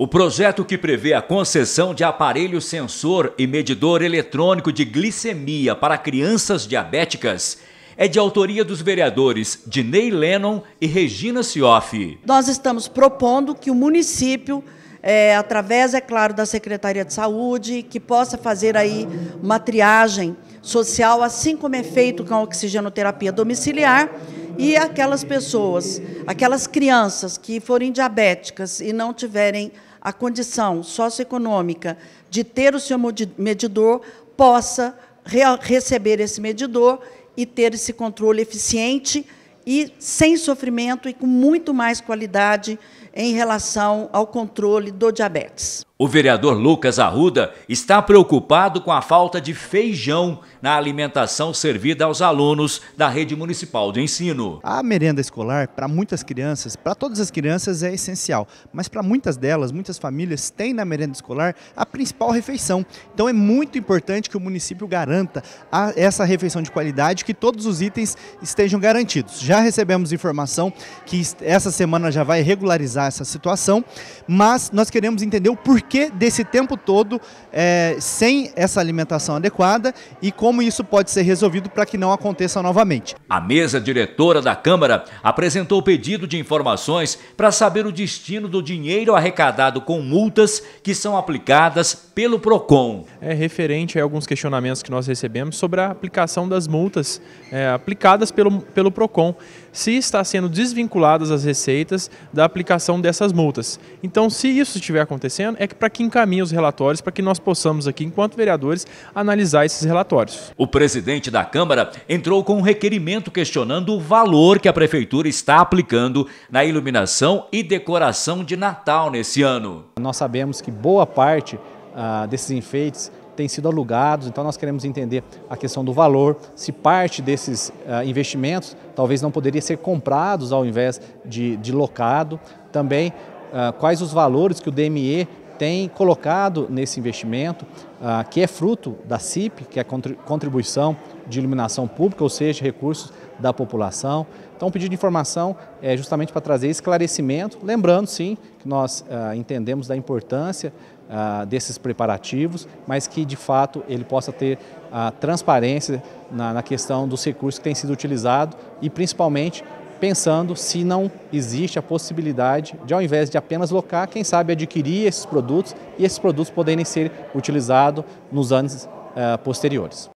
O projeto que prevê a concessão de aparelho sensor e medidor eletrônico de glicemia para crianças diabéticas é de autoria dos vereadores Dinei Lennon e Regina Sioff. Nós estamos propondo que o município, é, através, é claro, da Secretaria de Saúde, que possa fazer aí uma triagem social, assim como é feito com a oxigenoterapia domiciliar, e aquelas pessoas, aquelas crianças que forem diabéticas e não tiverem a condição socioeconômica de ter o seu medidor, possa receber esse medidor e ter esse controle eficiente e sem sofrimento e com muito mais qualidade em relação ao controle do diabetes. O vereador Lucas Arruda está preocupado com a falta de feijão na alimentação servida aos alunos da rede municipal de ensino. A merenda escolar, para muitas crianças, para todas as crianças é essencial, mas para muitas delas, muitas famílias têm na merenda escolar a principal refeição. Então é muito importante que o município garanta essa refeição de qualidade, que todos os itens estejam garantidos. Já recebemos informação que essa semana já vai regularizar essa situação, mas nós queremos entender o porquê desse tempo todo é, sem essa alimentação adequada e como isso pode ser resolvido para que não aconteça novamente. A mesa diretora da Câmara apresentou pedido de informações para saber o destino do dinheiro arrecadado com multas que são aplicadas pelo PROCON. É referente a alguns questionamentos que nós recebemos sobre a aplicação das multas é, aplicadas pelo, pelo PROCON. Se está sendo desvinculadas as receitas da aplicação dessas multas. Então, se isso estiver acontecendo, é para que encaminhe os relatórios, para que nós possamos aqui, enquanto vereadores, analisar esses relatórios. O presidente da Câmara entrou com um requerimento questionando o valor que a Prefeitura está aplicando na iluminação e decoração de Natal nesse ano. Nós sabemos que boa parte ah, desses enfeites têm sido alugados, então nós queremos entender a questão do valor, se parte desses uh, investimentos talvez não poderia ser comprados ao invés de, de locado, também uh, quais os valores que o DME tem colocado nesse investimento, ah, que é fruto da CIP, que é a contribuição de iluminação pública, ou seja, recursos da população. Então, o pedido de informação é justamente para trazer esclarecimento, lembrando, sim, que nós ah, entendemos da importância ah, desses preparativos, mas que, de fato, ele possa ter a ah, transparência na, na questão dos recursos que têm sido utilizados e, principalmente, pensando se não existe a possibilidade de, ao invés de apenas locar, quem sabe adquirir esses produtos e esses produtos poderem ser utilizados nos anos eh, posteriores.